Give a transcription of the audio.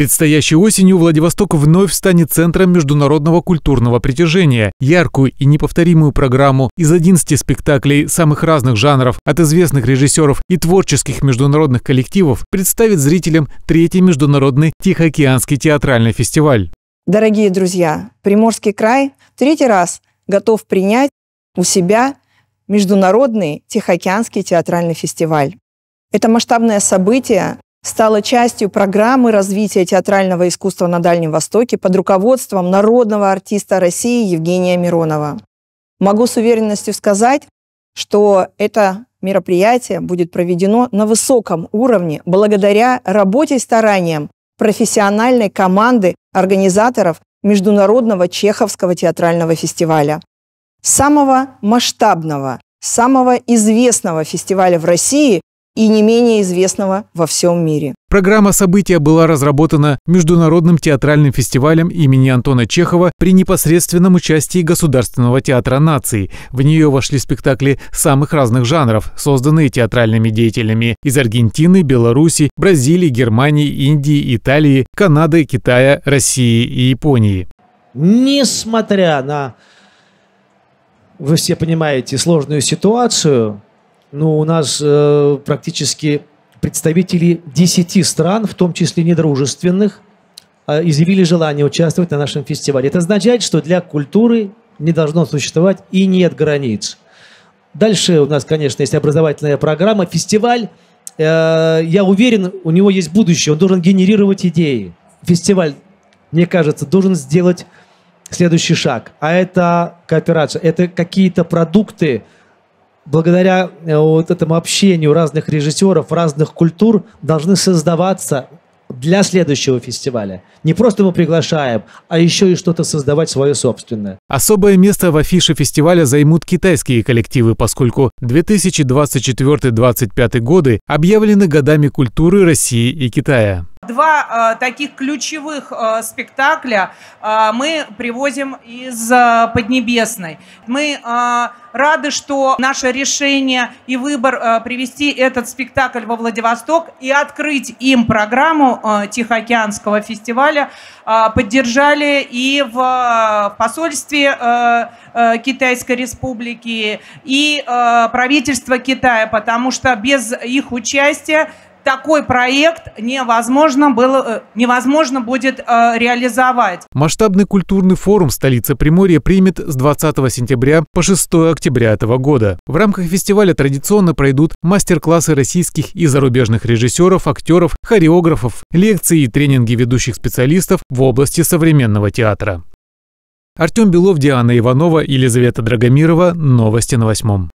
Предстоящей осенью Владивосток вновь станет центром международного культурного притяжения. Яркую и неповторимую программу из 11 спектаклей самых разных жанров от известных режиссеров и творческих международных коллективов представит зрителям третий международный Тихоокеанский театральный фестиваль. Дорогие друзья, Приморский край в третий раз готов принять у себя Международный Тихоокеанский театральный фестиваль. Это масштабное событие, стала частью программы развития театрального искусства на Дальнем Востоке под руководством народного артиста России Евгения Миронова. Могу с уверенностью сказать, что это мероприятие будет проведено на высоком уровне благодаря работе и стараниям профессиональной команды организаторов Международного Чеховского театрального фестиваля. Самого масштабного, самого известного фестиваля в России и не менее известного во всем мире. Программа события была разработана Международным театральным фестивалем имени Антона Чехова при непосредственном участии Государственного театра наций. В нее вошли спектакли самых разных жанров, созданные театральными деятелями из Аргентины, Беларуси, Бразилии, Германии, Индии, Италии, Канады, Китая, России и Японии. Несмотря на, вы все понимаете, сложную ситуацию, ну, у нас э, практически представители 10 стран, в том числе недружественных, э, изъявили желание участвовать на нашем фестивале. Это означает, что для культуры не должно существовать и нет границ. Дальше у нас, конечно, есть образовательная программа, фестиваль. Э, я уверен, у него есть будущее, он должен генерировать идеи. Фестиваль, мне кажется, должен сделать следующий шаг. А это кооперация, это какие-то продукты, благодаря э, вот этому общению разных режиссеров, разных культур должны создаваться для следующего фестиваля. Не просто мы приглашаем, а еще и что-то создавать свое собственное. Особое место в афише фестиваля займут китайские коллективы, поскольку 2024-2025 годы объявлены годами культуры России и Китая. Два э, таких ключевых э, спектакля э, мы привозим из э, Поднебесной. Мы э, рады, что наше решение и выбор э, привести этот спектакль во Владивосток и открыть им программу э, Тихоокеанского фестиваля э, поддержали и в, э, в посольстве э, э, Китайской Республики, и э, правительство Китая, потому что без их участия такой проект невозможно, было, э, невозможно будет э, реализовать. Масштабный культурный форум «Столица Приморья» примет с 20 сентября по 6 октября этого года. В рамках фестиваля традиционно пройдут мастер-классы российских и зарубежных режиссеров, актеров, хореографов, лекции и тренинги ведущих специалистов в области современного театра. Артем Белов, Диана Иванова, Елизавета Драгомирова. Новости на восьмом.